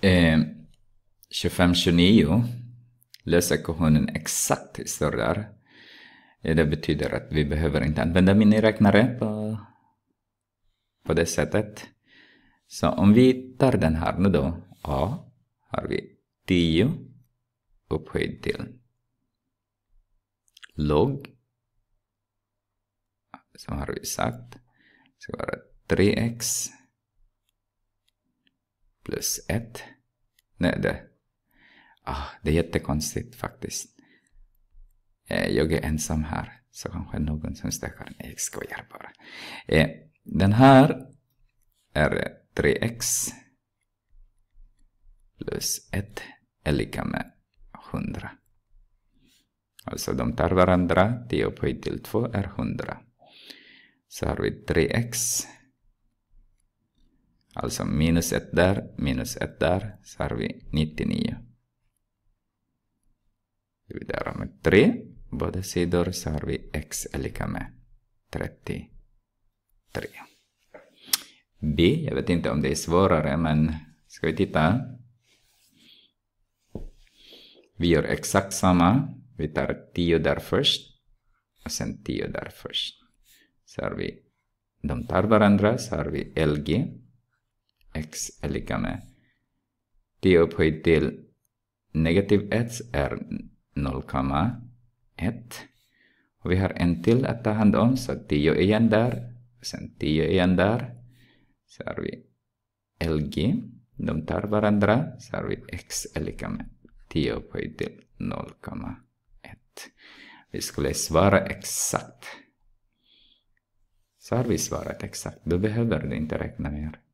eh, 25-29 lösekotionen exakt står där. Eh, det betyder att vi behöver inte använda miniräknare på, på det sättet. Så om vi tar den här nu då, A, har vi 10 upphöjd till log, som har vi sagt, ska vara 3x plus 1. Nej, det, ah, det är jättekonstigt faktiskt. Eh, jag är ensam här, så kanske någon som stökar. Nej, jag skojar bara. Eh, den här är 3x plus 1 är lika med 100. Alltså de tar varandra, 10 upphöjt till 2 är 100. Så har vi 3x Alltså minus ett där, minus ett där, så har vi 99. Dividerar med 3, båda sidor, så har vi x är lika med 33. B, jag vet inte om det är svårare, men ska vi titta? Vi gör exakt samma. Vi tar 10 där först och sen 10 där först. Så har vi, de tar varandra, så har vi LG x är lika med d upphöjt till negativ 1 är 0,1. Och vi har en till att ta hand om, så 10 igen där. Sen 10 igen där. Så har vi LG. De tar varandra. Så har vi x är lika med 10 upphöjt till 0,1. Vi skulle svara exakt. Så har vi svarat exakt. Då behöver du inte räkna mer.